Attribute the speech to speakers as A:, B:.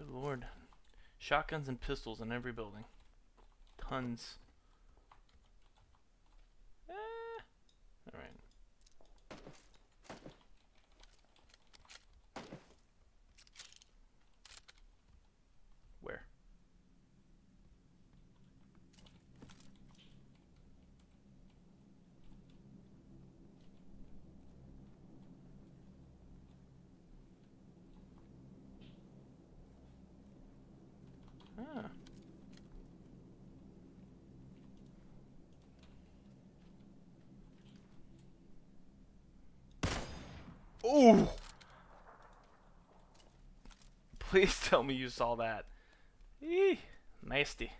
A: Good lord. Shotguns and pistols in every building. Tons.
B: Please tell me you saw that. Eee, nasty.